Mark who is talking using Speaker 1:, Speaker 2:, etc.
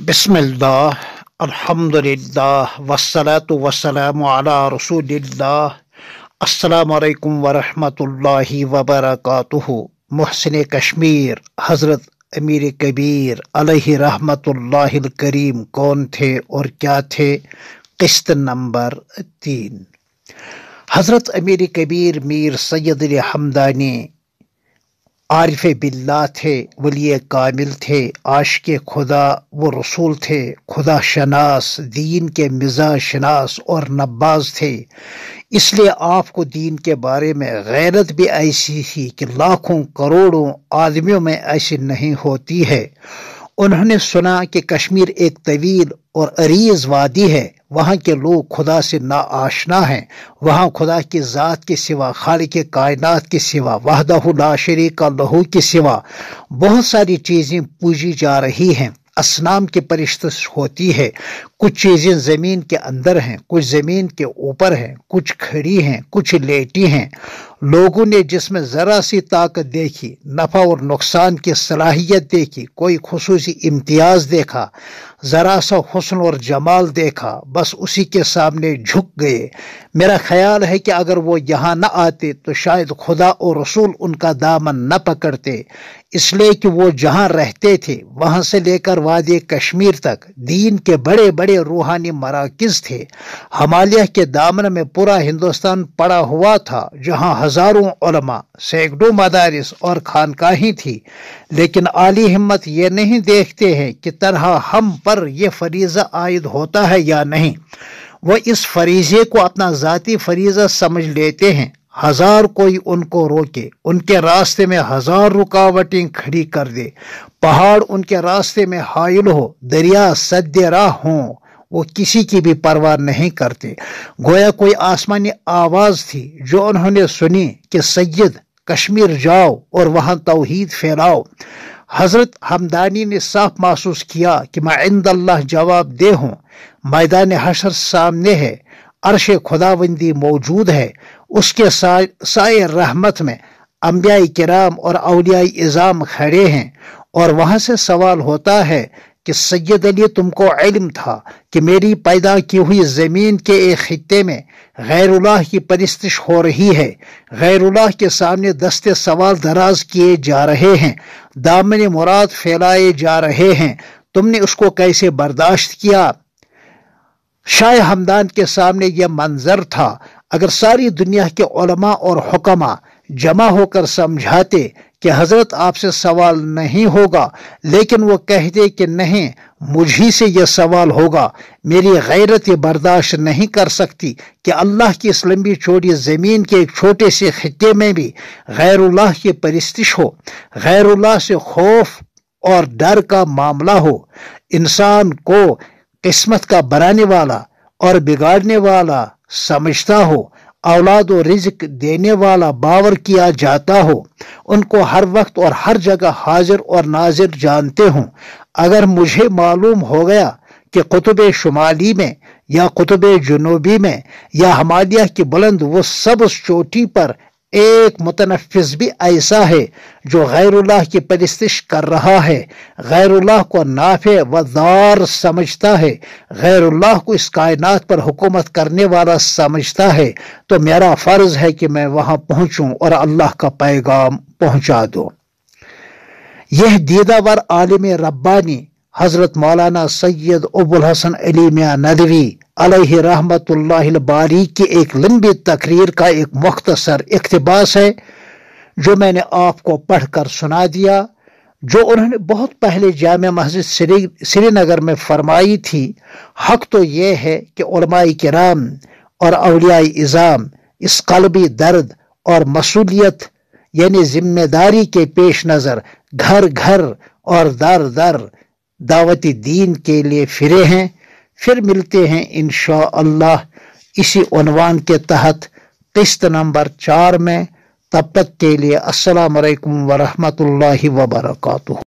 Speaker 1: बिसमिल्लाह अल्हम्दुलिल्लाह वस्सलातु वस्सलामु अला रसूलिल्लाह अस्सलाम वालेकुम वरहमतुल्लाहि वबरकातुहु कश्मीर हज़रत अमीर कबीर अलैहि रहमतुल्लाहिल करीम कौन थे और क्या थे किस्त नंबर तीन हज़रत अमीर कबीर मीर सैद हमदानी आरिफ बिल्ला थे वलिय कामिल थे आश के खुदा वो रसूल थे खुदा शनास दीन के मिज़ा शनास और नब्बाज थे इसलिए आपको दीन के बारे में गैरत भी ऐसी थी कि लाखों करोड़ों आदमियों में ऐसी नहीं होती है उन्होंने सुना कि कश्मीर एक तवील और अरीज वादी है वहाँ के लोग खुदा से ना आशना हैं वहाँ खुदा की ज़ात के सिवा खाल के कायनात के सिवा शरी का लहू के सिवा बहुत सारी चीज़ें पूजी जा रही हैं असनाम की परिश्त होती है कुछ चीज़ें ज़मीन के अंदर हैं कुछ ज़मीन के ऊपर हैं कुछ खड़ी हैं कुछ लेटी हैं लोगों ने जिसमें ज़रा सी ताकत देखी नफ़ा और नुकसान की सलाहियत देखी कोई खसूस इम्तियाज़ देखा ज़रा सा हसन और जमाल देखा बस उसी के सामने झुक गए मेरा ख्याल है कि अगर वो यहाँ न आते तो शायद खुदा और रसूल उनका दामन न पकड़ते इसलिए कि वो जहाँ रहते थे वहाँ से लेकर वाद कश्मीर तक दीन के बड़े बड़े रूहानी मराकज़ थे हमालिया के दामन में पूरा हिंदुस्तान पड़ा हुआ था जहाँ हज़ारों उलमा सैकड़ों मदारस और खानका ही थी लेकिन आली हिम्मत ये नहीं देखते हैं कि तरह हम पर यह फरीज़ा आयद होता है या नहीं वह इस फरीज़े को अपना ज़ाती फरीज़ा समझ लेते हैं हजार कोई उनको रोके उनके रास्ते में हजार रुकावटें खड़ी कर दे पहाड़ उनके रास्ते में हायल हो दरिया सद्य राह हों वो किसी की भी परवाह नहीं करते गोया कोई आसमानी आवाज़ थी जो उन्होंने सुनी कि सैयद कश्मीर जाओ और वहां तोहहीद फैलाओ हज़रत हमदानी ने साफ महसूस किया कि मैं जवाब दे हूँ मैदान हशर सामने है अरश खुदाबंदी मौजूद है उसके साय रहमत में अम्बिया कराम और अलिया इज़ाम खड़े हैं और वहाँ से सवाल होता है कि सैयद अली तुमको इल्म था कि मेरी पैदा की हुई ज़मीन के एक खत्े में गैरुल्लाह की परिस्तिश हो रही है गैरुल्लाह के सामने दस्ते सवाल दराज किए जा रहे हैं दामन मुराद फैलाए जा रहे हैं तुमने उसको कैसे बर्दाश्त किया शाह हमदान के सामने यह मंजर था अगर सारी दुनिया के उलमा और हुक्मा जमा होकर समझाते कि हजरत आपसे सवाल नहीं होगा लेकिन वो कहते कि नहीं मुझी से यह सवाल होगा मेरी गैरत यह बर्दाश्त नहीं कर सकती कि अल्लाह की इस लंबी चोरी ज़मीन के एक छोटे से खत्े में भी गैरुल्लाह की परिस्तिश हो गैरुल्लाह से खौफ और डर का मामला हो इंसान को किस्मत का बनाने वाला और बिगाड़ने वाला समझता हो औलाद और रिजक देने वाला बावर किया जाता हो उनको हर वक्त और हर जगह हाजिर और नाजिर जानते हों अगर मुझे मालूम हो गया कि कुतुब शुमाली में या कुतुब जनूबी में या हमालिया की बुलंद वो सब उस चोटी पर एक मुतनफिस भी ऐसा है जो गैरुल्लाह की परस्तिश कर रहा है गैरुल्लाह को नाफे दार समझता है गैरुल्लाह को इस कायनात पर हुकूमत करने वाला समझता है तो मेरा फ़र्ज़ है कि मैं वहां पहुंचूं और अल्लाह का पैगाम पहुँचा दूं। यह दीदावर आलिम रब्बानी हज़रत मौलाना सैयद अबुल हसन अली मियाँ नदवी अलह रहमत बारी की एक लंबी तकरीर का एक मख्तसर इकतबास है जो मैंने आपको पढ़ कर सुना दिया जो उन्होंने बहुत पहले जाम मस्जिद श्री श्रीनगर में फरमाई थी हक तो यह है कि उलमाई कराम और अवलियाई इज़ाम इस कलबी दर्द और मसूलियत यानी जिम्मेदारी के पेश नज़र घर घर और दर दर दावत दीन के लिए फिरे हैं फिर मिलते हैं इन अल्लाह इसी उनवान के तहत किस्त नंबर चार में तब तक के लिए असल वरहमत वरहमतुल्लाहि वबरकatuh